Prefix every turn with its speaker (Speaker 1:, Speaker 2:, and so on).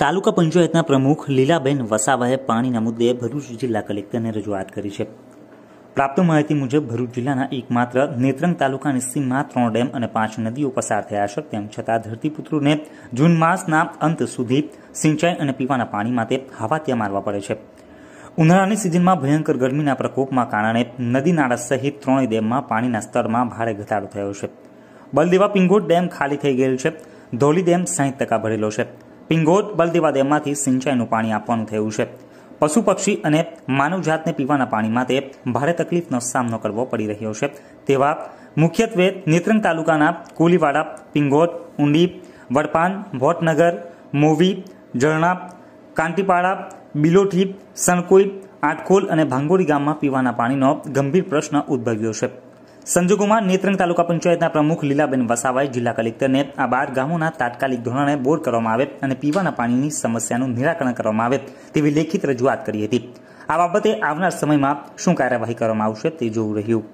Speaker 1: તાલુકા પંચાયતના પ્રમુખ લીલાબેન વસાવાએ પાણીના મુદ્દે ભરૂચ જિલ્લા કલેક્ટરને રજૂઆત કરી છે પ્રાપ્ત માહિતી મુજબ ભરૂચ જિલ્લાના એકમાત્ર નેત્રંગ તાલુકાની સીમમાં ત્રણ ડેમ અને પાંચ નદીઓ પસાર થયા છે તેમ છતાં ધરતીપુત્રોને જૂન માસના અંત સુધી સિંચાઈ અને પીવાના પાણી માટે હાવાત્યા મારવા પડે છે ઉનાળાની સિઝનમાં ભયંકર ગરમીના પ્રકોપમાં કારણે નદી નાળા સહિત ત્રણેય ડેમમાં પાણીના સ્તરમાં ભારે ઘટાડો થયો છે બલદેવા પિંગોટ ડેમ ખાલી થઈ ગયેલ છે ધોલી ડેમ સાહીઠ ટકા ભરેલો છે પિંગોત બલદેવાદેવમાંથી સિંચાઈનું પાણી આપવાનું થયું છે પશુ પક્ષી અને માનવજાતને પીવાના પાણી માટે ભારે તકલીફનો સામનો કરવો પડી રહ્યો છે તેવા મુખ્યત્વે નેત્રંગ તાલુકાના કોલીવાડા પિંગોત ઊંડી વડપાન ભોટનગર મોવી ઝરણા કાંટીપાડા બિલોઠી સણકોઈ આટકોલ અને ભાંગોરી ગામમાં પીવાના પાણીનો ગંભીર પ્રશ્ન ઉદ્ભવ્યો છે સંજોગોમાં નેત્રંગ તાલુકા પંચાયતના પ્રમુખ લીલાબેન વસાવાએ જિલ્લા કલેક્ટરને આ બાર ગામોના તાત્કાલિક ધોરણે બોર કરવામાં આવે અને પીવાના પાણીની સમસ્યાનું નિરાકરણ કરવામાં આવે તેવી લેખિત રજૂઆત કરી હતી આ બાબતે આવનાર સમયમાં શું કાર્યવાહી કરવામાં આવશે તે જોવું રહ્યું